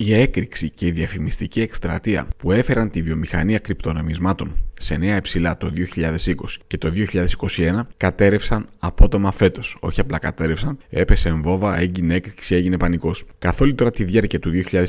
Η έκρηξη και η διαφημιστική εκστρατεία που έφεραν τη βιομηχανία κρυπτονομισμάτων σε νέα υψηλά το 2020 και το 2021 κατέρευσαν απότομα φέτος. Όχι απλά κατέρευσαν, έπεσε εμβόβα, έγινε έκρηξη, έγινε πανικός. Καθ' όλη τώρα τη διάρκεια του 2022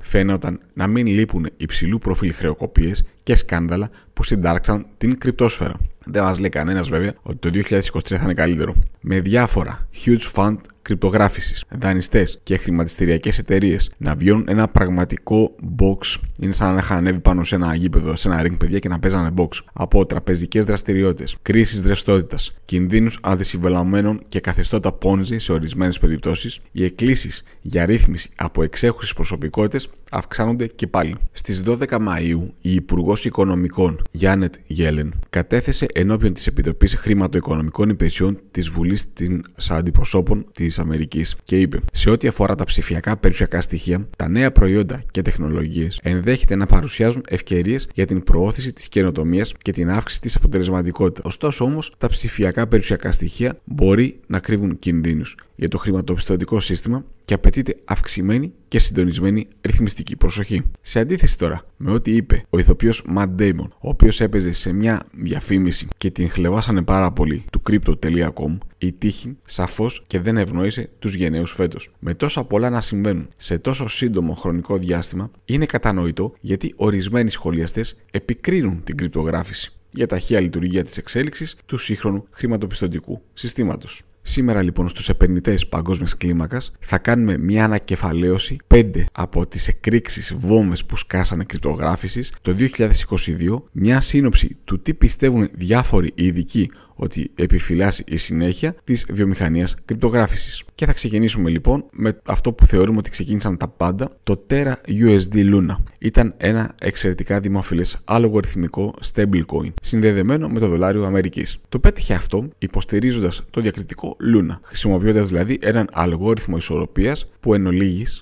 φαίνονταν να μην λείπουν υψηλού προφίλ χρεοκοπίες και σκάνδαλα που συντάρξαν την κρυπτόσφαιρα. Δεν μας λέει κανένας βέβαια ότι το 2023 θα είναι καλύτερο. Με διάφορα huge fund κρυπτογράφησης, δανειστές και χρηματιστηριακές εταιρείες να βιώνουν ένα πραγματικό box. Είναι σαν να είχαν ανέβει πάνω σε ένα γήπεδο, σε ένα ring παιδιά και να παίζανε box. Από τραπεζικές δραστηριότητες, κρίσει ρευστότητας, κινδύνους αδυσυμβελαμένων και καθεστώτα πόνζη σε ορισμένες περιπτώσεις, οι εκκλήσεις για ρύθμιση από εξέχουσες προσωπικότητες αυξάνονται και πάλι. Στις 12 Μαου, η Υπουργός Οικονομικών Γιάννετ Γέλεν κατέθεσε ενώπιον της Επιτροπής Χρηματοοικονομικών Υπηρεσιών της Βουλής των Αντιπροσώπων της Αμερικής και είπε: Σε ό,τι αφορά τα ψηφιακά περιουσιακά στοιχεία, τα νέα προϊόντα και τεχνολογίες ενδέχεται να παρουσιάζουν ευκαιρίες για την προώθηση της καινοτομίας και την αύξηση της αποτελεσματικότητας. Ωστόσο όμως, τα ψηφιακά περιουσιακά στοιχεία μπορεί να κρύβουν κινδύνους για το χρηματοπιστωτικό σύστημα και απαιτείται αυξημένη και συντονισμένη ρυθμιστική προσοχή. Σε αντίθεση τώρα με ό,τι είπε ο ηθοποιός Matt Damon, ο οποίος έπαιζε σε μια διαφήμιση και την χλεβάσανε πάρα πολύ του crypto.com, η τύχη σαφώς και δεν ευνοήσε τους γενναίους φέτος. Με τόσα πολλά να συμβαίνουν σε τόσο σύντομο χρονικό διάστημα, είναι κατανοητό γιατί ορισμένοι σχολιαστές επικρίνουν την κρυπτογράφηση για ταχεία λειτουργία της εξέλιξης του σύγχρονου χρηματοπιστωτικού συστήματος. Σήμερα λοιπόν στους επενδυτές παγκόσμιας κλίμακας θα κάνουμε μια ανακεφαλαίωση 5 από τις εκρήξεις βόμβες που σκάσανε κρυπτογράφησης το 2022, μια σύνοψη του τι πιστεύουν διάφοροι ειδικοί ότι επιφυλάσσει η συνέχεια της βιομηχανίας κρυπτογράφησης. Και θα ξεκινήσουμε λοιπόν με αυτό που θεωρούμε ότι ξεκίνησαν τα πάντα, το Terra USD Luna. Ήταν ένα εξαιρετικά δημοφιλές αλγοριθμικό stablecoin, συνδεδεμένο με το δολάριο Αμερικής. Το πέτυχε αυτό υποστηρίζοντας το διακριτικό Luna, χρησιμοποιώντας δηλαδή έναν αλγόριθμο ισορροπίας που εν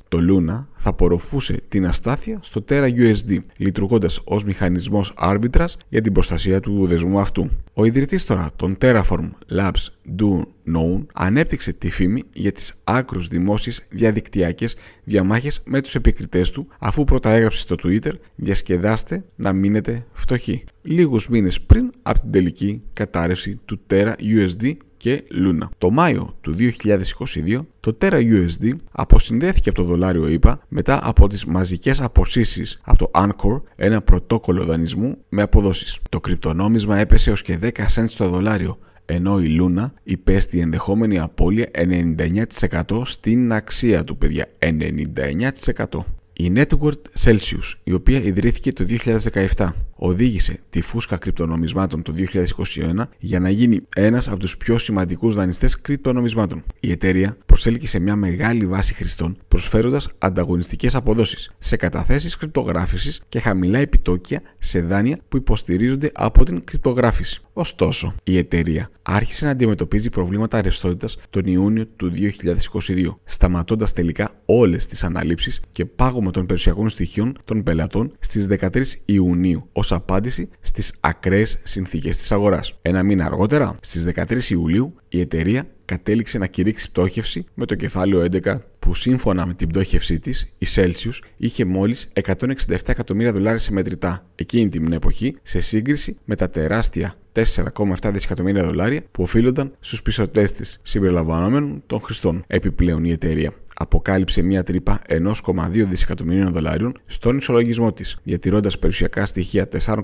το Luna θα απορροφούσε την αστάθεια στο Terra USD, λειτουργώντας ως μηχανισμός άρμπιτρας για την προστασία του δεσμού αυτού. Ο ιδρυτής τώρα των Terraform Labs Do Known ανέπτυξε τη φήμη για τις άκρους δημόσιες διαδικτυακές διαμάχες με τους επικριτές του, αφού πρώτα έγραψε στο Twitter Διασκεδάστε να μείνετε φτωχοί. Λίγους μήνες πριν από την τελική κατάρρευση του Terra USD το Μάιο του 2022 το Terra USD αποσυνδέθηκε από το δολάριο ΙΠΑ μετά από τις μαζικές αποσύσεις από το Anchor, ένα πρωτόκολλο δανεισμού με αποδόσεις. Το κρυπτονόμισμα έπεσε ως και 10 cents στο δολάριο, ενώ η Λούνα υπέστη ενδεχόμενη απώλεια 99% στην αξία του, παιδιά. 99%. Η Network Celsius, η οποία ιδρύθηκε το 2017, οδήγησε τη φούσκα κρυπτονομισμάτων το 2021 για να γίνει ένας από τους πιο σημαντικούς δανειστές κρυπτονομισμάτων. Η εταιρεία προσέλκυσε μια μεγάλη βάση χρηστών, προσφέροντας ανταγωνιστικές αποδόσεις σε καταθέσεις κρυπτογράφησης και χαμηλά επιτόκια σε δάνεια που υποστηρίζονται από την κρυπτογράφηση. Ωστόσο, η εταιρεία άρχισε να αντιμετωπίζει προβλήματα ρευστότητας τον Ιούνιο του 2022, σταματώντας τελικά όλες τις αναλήψεις και πάγωμα των περιουσιακών στοιχείων των πελατών στις 13 Ιουνίου ως απάντηση στις ακραίες συνθήκες της αγοράς. Ένα μήνα αργότερα, στις 13 Ιουλίου, η εταιρεία κατέληξε να κηρύξει πτώχευση με το κεφάλαιο 11 που σύμφωνα με την πτώχευσή της, η Celsius είχε μόλις 167 εκατομμύρια δολάρια σε μετρητά εκείνη την εποχή σε σύγκριση με τα τεράστια 4,7 δισεκατομμύρια δολάρια που οφείλονταν στους πισωτές της συμπεριλαμβανομένων των χρηστών επιπλέον η εταιρεία αποκάλυψε μια τρύπα 1,2 δισεκατομμυρίων δολαρίων στον ισολογισμό της, διατηρώντας περιουσιακά στοιχεία 4,3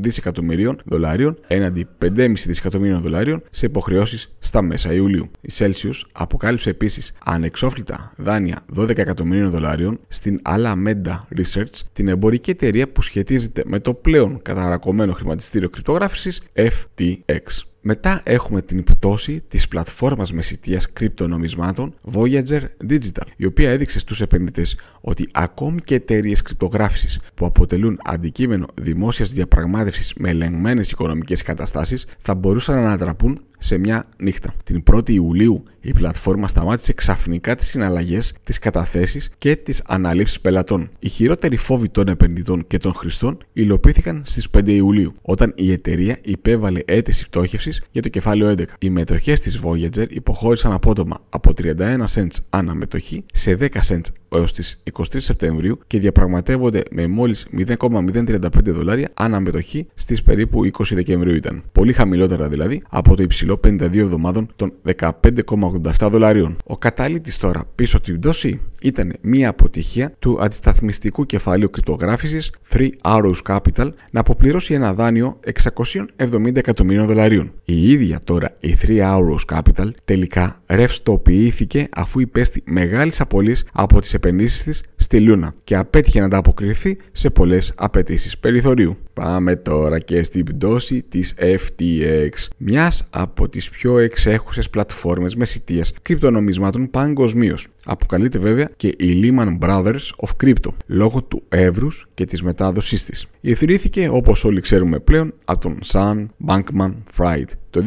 δισεκατομμυρίων δολαρίων έναντι 5,5 δισεκατομμυρίων δολαρίων σε υποχρεώσεις στα μέσα Ιουλίου. Η Celsius αποκάλυψε επίσης ανεξόφλητα δάνεια 12 εκατομμυρίων δολαρίων στην Alameda Research, την εμπορική εταιρεία που σχετίζεται με το πλέον καταρακωμένο χρηματιστήριο κρυπτογράφησης FTX. Μετά έχουμε την πτώση της πλατφόρμας μεσητείας κρυπτονομισμάτων Voyager Digital, η οποία έδειξε στους επενδυτές ότι ακόμη και εταιρείες κρυπτογράφησης που αποτελούν αντικείμενο δημόσιας διαπραγμάτευσης με ελεγμένες οικονομικές καταστάσεις θα μπορούσαν να ανατραπούν σε μια νύχτα. Την 1η Ιουλίου η πλατφόρμα σταμάτησε ξαφνικά τις συναλλαγές, τις καταθέσεις και τις αναλήψεις πελατών. Οι χειρότεροι φόβοι των επενδυτών και των χρηστών υλοποιήθηκαν στις 5 Ιουλίου, όταν η εταιρεία υπέβαλε αίτηση πτώχευσης για το κεφάλαιο 11. Οι μετοχές της Voyager υποχώρησαν απότομα από 31 cents αναμετοχή σε 10 cents έως τις 23 Σεπτεμβρίου και διαπραγματεύονται με μόλις 0,035 δολάρια αναμετοχή στις περίπου 20 Δεκεμβρίου ήταν. Πολύ χαμηλότερα δηλαδή από το υψηλό 52 εβδομάδων των 15,87 δολαρίων. Ο καταλήτης τώρα πίσω την πτώση ήταν μια αποτυχία του αντισταθμιστικού κεφαλαίου κρυπτογράφησης 3 Arrows Capital να αποπληρώσει ένα δάνειο 670 εκατομμύριων δολαρίων. Η ίδια τώρα η 3 Arrows Capital τελικά ρευστοποιήθηκε αφού υπέστη μεγάλης απολύση από τις επενδύσεις της στη Λούνα και απέτυχε να ανταποκριθεί σε πολλές απαιτήσεις περιθωρίου. Πάμε τώρα και στην πτώση της FTX, μιας από τις πιο εξέχουσες πλατφόρμες μεσητείας κρυπτονομισμάτων παγκοσμίως. Αποκαλείται βέβαια και η Lehman Brothers of Crypto, λόγω του εύρους και της μετάδοσής της. Ιδρύθηκε όπως όλοι ξέρουμε πλέον από τον Sun Bankman Fried το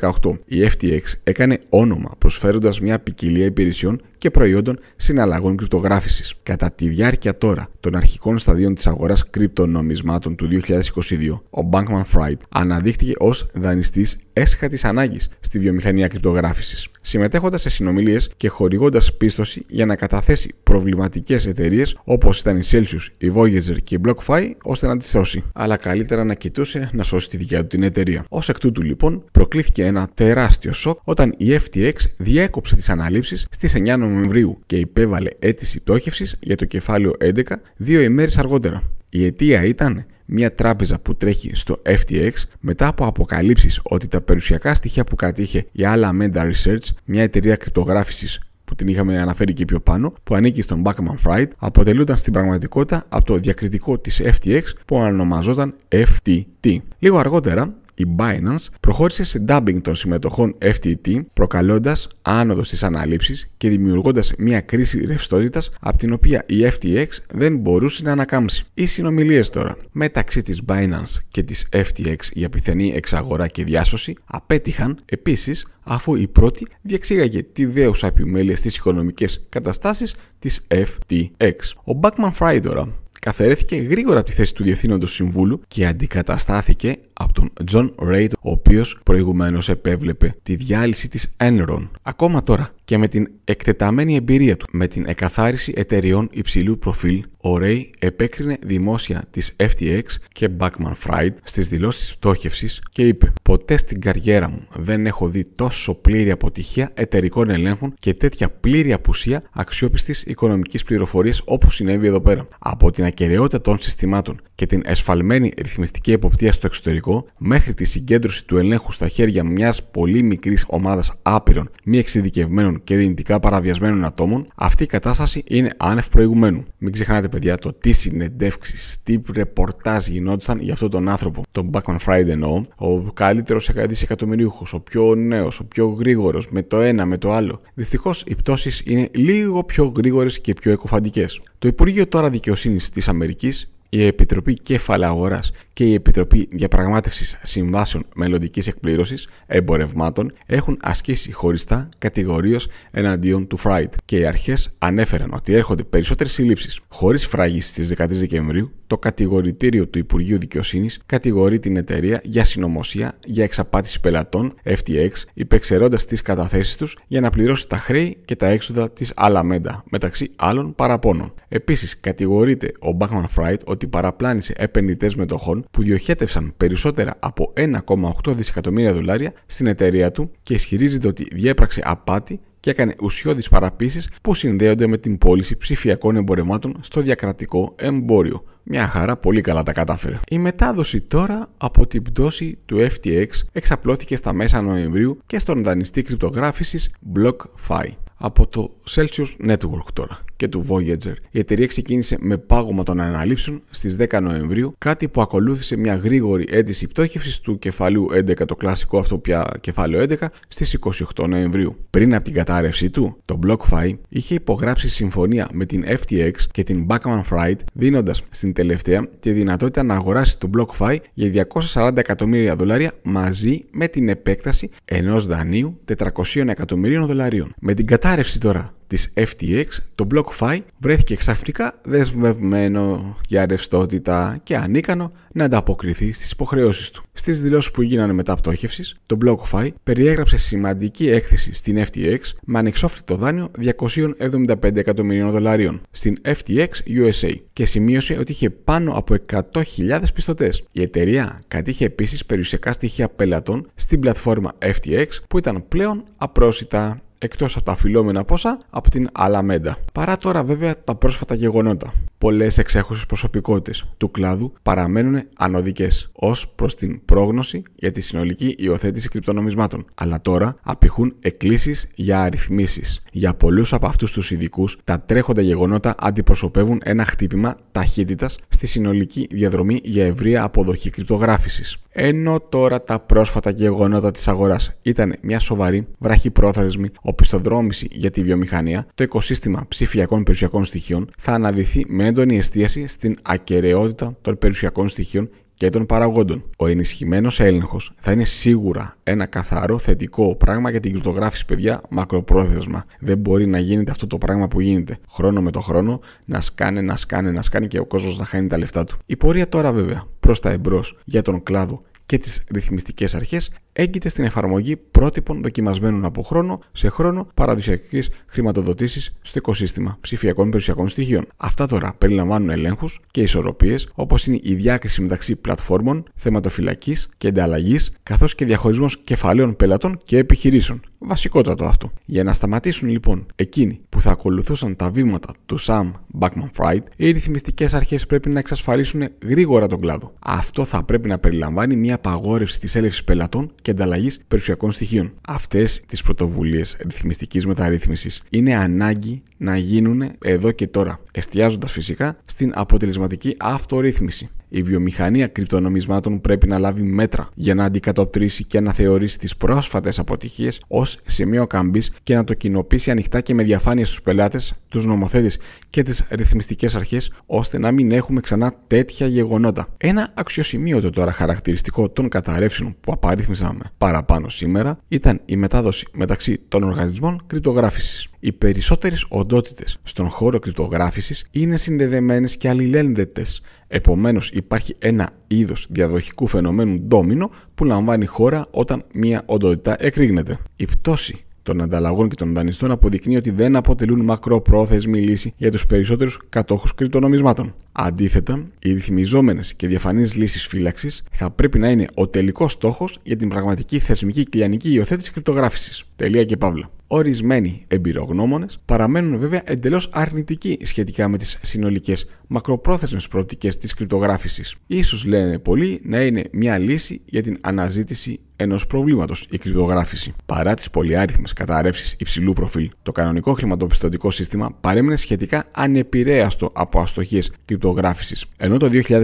2018 η FTX έκανε όνομα προσφέροντας μια ποικιλία υπηρεσιών και προϊόντων συναλλαγών κρυπτογράφησης. Κατά τη διάρκεια τώρα των αρχικών σταδίων της αγοράς κρυπτονομισμάτων του 2022, ο Bankman Fried αναδείχθηκε ως δανειστής έσχατης ανάγκης στη βιομηχανία κρυπτογράφησης, συμμετέχοντας σε συνομιλίες και χορηγώντας πίστοση για να καταθέσει προβληματικές εταιρείες όπως ήταν η Celsius, η Voyager και η BlockFi ώστε να τις σώσει. Αλλά καλύτερα να κοιτούσε να σώσει τη δικιά του την εταιρεία. Ως εκ τούτου λοιπόν, προκλήθηκε ένα τεράστιο σοκ όταν η FTX διέκοψε τις αναλήψεις στις 9 Νοεμβρίου και υπέβαλε αίτηση πτώχευσης για το κεφάλαιο 11 δύο ημέρες αργότερα. Η αιτία ήταν μια τράπεζα που τρέχει στο FTX μετά από αποκαλύψεις ότι τα περιουσιακά στοιχεία που κατήχε η Alameda Research, μια εταιρεία κρυπτογράφησης που την είχαμε αναφέρει και πιο πάνω, που ανήκει στον Backman Fried, αποτελούνταν στην πραγματικότητα από το διακριτικό της FTX που ονομαζόταν FTT. Λίγο αργότερα, η Binance προχώρησε σε dumping των συμμετοχών FTT, προκαλώντας άνοδο στις αναλήψεις και δημιουργώντας μια κρίση ρευστότητας από την οποία η FTX δεν μπορούσε να ανακάμψει. Οι συνομιλίες τώρα μεταξύ της Binance και της FTX για πιθανή εξαγορά και διάσωση απέτυχαν επίσης αφού η πρώτη διεξήγαγε τη δέουσα επιμέλεια στις οικονομικές καταστάσεις της FTX. Ο Backman Fry τώρα καθαρέθηκε γρήγορα από τη θέση του Διευθύνοντος Συμβούλου και αντικαταστάθηκε από τον John Reid, ο οποίος προηγουμένως επέβλεπε τη διάλυση της Enron. Ακόμα τώρα και με την εκτεταμένη εμπειρία του με την εκαθάριση εταιριών υψηλού προφίλ, ο Ray επέκρινε δημόσια της FTX και Backman Fried στις δηλώσεις πτώχευσης και είπε: Ποτέ στην καριέρα μου δεν έχω δει τόσο πλήρη αποτυχία εταιρικών ελέγχων και τέτοια πλήρη απουσία αξιόπιστης οικονομικής πληροφορίας όπως συνέβη εδώ πέρα. Από την ακαιρεότητα των συστημάτων και την εσφαλμένη ρυθμιστική εποπτεία στο εξωτερικό μέχρι τη συγκέντρωση του ελέγχου στα χέρια μιας πολύ μικρής ομάδας άπειρων, μη εξειδικευμένων και δυνητικά παραβιασμένων ατόμων, αυτή η κατάσταση είναι άνευ προηγουμένου. Μην ξεχνάτε, παιδιά, το τι συνεντεύξεις, τι ρεπορτάζ γινόντουσαν για αυτόν τον άνθρωπο. Τον Backman Friday εννοώ, ο καλύτερος δισεκατομμυρίουχος, ο πιο νέος, ο πιο γρήγορος, με το ένα, με το άλλο. Δυστυχώς οι πτώσεις είναι λίγο πιο γρήγορες και πιο εκοφαντικές. Το Υπουργείο τώρα Δικαιοσύνης της Αμερικής η Επιτροπή αγορά και η Επιτροπή Διαπραγμάτευσης Συμβάσεων Μελλοντικής Εκπλήρωσης Εμπορευμάτων έχουν ασκήσει χωριστά κατηγορίες εναντίον του Φράιτ και οι αρχές ανέφεραν ότι έρχονται περισσότερες συλλήψεις. Χωρίς φράγηση στι 13 Δεκεμβρίου, το κατηγορητήριο του Υπουργείου Δικαιοσύνης κατηγορεί την εταιρεία για συνωμοσία για εξαπάτηση πελατών FTX, υπεξαιρώντας τις καταθέσεις τους για να πληρώσει τα χρέη και τα έξοδα της Αλαμέντα, μεταξύ άλλων παραπώνων. Επίσης, κατηγορείται ο Μπάχμαν Φράιτ ότι παραπλάνησε επενδυτές μετοχών που διοχέτευσαν περισσότερα από 1,8 δισεκατομμύρια δολάρια στην εταιρεία του και ισχυρίζεται ότι διέπραξε απάτη και έκανε ουσιώδεις παραπίσει που συνδέονται με την πώληση ψηφιακών εμπορευμάτων στο διακρατικό εμπόριο. Μια χαρά, πολύ καλά τα κατάφερε. Η μετάδοση τώρα από την πτώση του FTX εξαπλώθηκε στα μέσα Νοεμβρίου και στον δανειστή κρυπτογράφησης BlockFi από το Celsius Network τώρα και του Voyager. Η εταιρεία ξεκίνησε με πάγωμα των αναλήψεων στις 10 Νοεμβρίου, κάτι που ακολούθησε μια γρήγορη αίτηση πτώχευσης του κεφαλίου 11, το κλασικό αυτό πια κεφάλαιο 11, στις 28 Νοεμβρίου. Πριν από την κατάρρευσή του, το BlockFi είχε υπογράψει συμφωνία με την FTX και την Backman Fright δίνοντας στην τελευταία τη δυνατότητα να αγοράσει το BlockFi για 240 εκατομμύρια δολάρια μαζί με την επέκταση ενός δανείου 400 εκατομμυρίων δολαρίων. Με την κατάρρευση τώρα της FTX, το BlockFi βρέθηκε ξαφνικά δεσμευμένο για ρευστότητα και ανίκανο να ανταποκριθεί στις υποχρεώσεις του. Στις δηλώσεις που γίνανε μετά πτώχευσης, το BlockFi περιέγραψε σημαντική έκθεση στην FTX με ανεξόφλητο δάνειο 275 εκατομμυρίων δολαρίων στην FTX USA και σημείωσε ότι είχε πάνω από 100.000 πιστωτές. Η εταιρεία κατήχε επίσης περιουσιακά στοιχεία πελατών στην πλατφόρμα FTX που ήταν πλέον απρόσιτα εκτός από τα φιλόμενα πόσα από την Alameda Παρά τώρα βέβαια τα πρόσφατα γεγονότα πολλές εξέχουσες προσωπικότητες του κλάδου παραμένουν ανωδικές ως προς την πρόγνωση για τη συνολική υιοθέτηση κρυπτονομισμάτων. Αλλά τώρα απηχούν εκκλήσεις για αριθμίσει. Για πολλούς από αυτούς τους ειδικούς, τα τρέχοντα γεγονότα αντιπροσωπεύουν ένα χτύπημα ταχύτητας στη συνολική διαδρομή για ευρεία αποδοχή κρυπτογράφησης. Ενώ τώρα τα πρόσφατα γεγονότα της αγοράς ήταν μια σοβαρή, βραχυπρόθεσμη οπισθοδρόμηση για τη βιομηχανία, το οικοσύστημα ψηφιακών περιουσιακών στοιχείων θα αναδυθεί με έντονη εστίαση στην ακαιρεότητα των περιουσιακών στοιχείων και των παραγόντων. Ο ενισχυμένος έλεγχος θα είναι σίγουρα ένα καθαρό θετικό πράγμα για την κρυπτογράφηση, παιδιά, μακροπρόθεσμα. Δεν μπορεί να γίνεται αυτό το πράγμα που γίνεται. Χρόνο με το χρόνο να σκάνε, να σκάνε, να σκάνε και ο κόσμος να χάνει τα λεφτά του. Η πορεία τώρα, βέβαια, προς τα εμπρός για τον κλάδο και τις ρυθμιστικές αρχές έγκυται στην εφαρμογή πρότυπων δοκιμασμένων από χρόνο σε χρόνο παραδοσιακής χρηματοδοτήση στο οικοσύστημα ψηφιακών και περιουσιακών στοιχείων. Αυτά τώρα περιλαμβάνουν ελέγχους και ισορροπίες όπως είναι η διάκριση μεταξύ πλατφόρμων, θεματοφυλακής και ανταλλαγής, καθώς και διαχωρισμός κεφαλαίων πελατών και επιχειρήσεων. Βασικότατο αυτό. Για να σταματήσουν λοιπόν εκείνοι που θα ακολουθούσαν τα βήματα του Sam Backman Fried, οι ρυθμιστικές αρχές πρέπει να εξασφαλίσουν γρήγορα τον κλάδο. Αυτό θα πρέπει να περιλαμβάνει μια απαγόρευση της έλευσης πελατών και ανταλλαγής περιουσιακών στοιχείων. Αυτές τις πρωτοβουλίες ρυθμιστικής μεταρρύθμισης είναι ανάγκη να γίνουν εδώ και τώρα εστιάζοντας φυσικά στην αποτελεσματική αυτορύθμιση. Η βιομηχανία κρυπτονομισμάτων πρέπει να λάβει μέτρα για να αντικατοπτρίσει και να θεωρήσει τις πρόσφατες αποτυχίες ως σημείο καμπής και να το κοινοποιήσει ανοιχτά και με διαφάνεια στους πελάτες, τους νομοθέτες και τις ρυθμιστικές αρχές, ώστε να μην έχουμε ξανά τέτοια γεγονότα. Ένα αξιοσημείωτο τώρα χαρακτηριστικό των καταρρεύσεων που απαρίθμησαμε παραπάνω σήμερα ήταν η μετάδοση μεταξύ των οργανισμών κρυπτογράφησης. Οι περισσότερες οντότητες στον χώρο κρυπτογράφησης είναι συνδεδεμένες και αλληλένδετες. Επομένως υπάρχει ένα είδος διαδοχικού φαινομένου ντόμινο που λαμβάνει χώρα όταν μία οντότητα εκρήγνεται. Η πτώση των ανταλλαγών και των δανειστών αποδεικνύει ότι δεν αποτελούν μακροπρόθεσμη λύση για τους περισσότερους κατόχους κρυπτονομισμάτων. Αντίθετα, οι ρυθμιζόμενες και διαφανείς λύσεις φύλαξης θα πρέπει να είναι ο τελικός στόχος για την πραγματική θεσμική κλιανική υιοθέτηση κρυπτογράφησης. Τελεία και παύλα. Ορισμένοι εμπειρογνώμονες παραμένουν βέβαια εντελώς αρνητικοί σχετικά με τις συνολικές μακροπρόθεσμες προοπτικές της κρυπτογράφησης. σω λένε πολλοί να είναι μια λύση για την αναζήτηση ενός προβλήματος η κρυπτογράφηση. Παρά τις πολυάριθμες καταρρεύσεις υψηλού προφίλ, το κανονικό χρηματοπιστωτικό σύστημα παρέμεινε σχετικά ανεπηρέαστο από αστοχίες κρυπτογράφησης. Ενώ το 2008,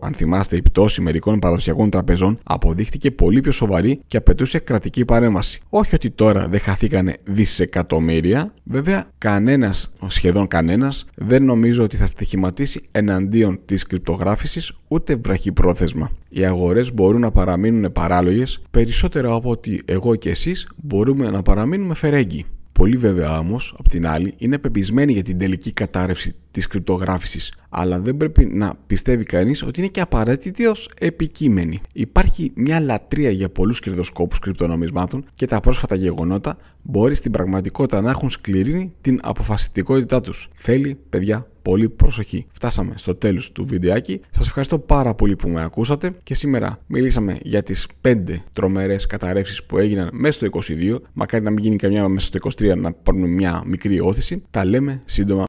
αν θυμάστε, η πτώση μερικών παραδοσιακών τραπεζών αποδείχτηκε πολύ πιο σοβαρή και απαιτούσε κρατική παρέμβαση. Όχι ότι τώρα δεν χαθήκανε δισεκατομμύρια, βέβαια κανένας, σχεδόν κανένας, δεν νομίζω ότι θα στοιχηματίσει εναντίον της κρυπτογράφησης ούτε βραχυπρόθεσμα. Οι αγορές μπορούν να παραμείνουν παράλογες περισσότερο από ότι εγώ και εσείς μπορούμε να παραμείνουμε φερέγγι. Πολύ βέβαια όμως, απ' την άλλη, είναι πεπισμένοι για την τελική κατάρρευση Της κρυπτογράφησης αλλά δεν πρέπει να πιστεύει κανείς ότι είναι και απαραίτητη ως επικείμενη. Υπάρχει μια λατρεία για πολλούς κερδοσκόπους κρυπτονομισμάτων και τα πρόσφατα γεγονότα μπορεί στην πραγματικότητα να έχουν σκληρύνει την αποφασιστικότητά τους. Θέλει, παιδιά, πολύ προσοχή. Φτάσαμε στο τέλος του βιντεάκι. σας ευχαριστώ πάρα πολύ που με ακούσατε και σήμερα μιλήσαμε για τις 5 τρομέρε καταρρεύσεις που έγιναν μέσα στο 22. Μακάρι να μην γίνει καμιά μέσα στο 23 να πάρουμε μια μικρή όθηση. Τα λέμε σύντομα.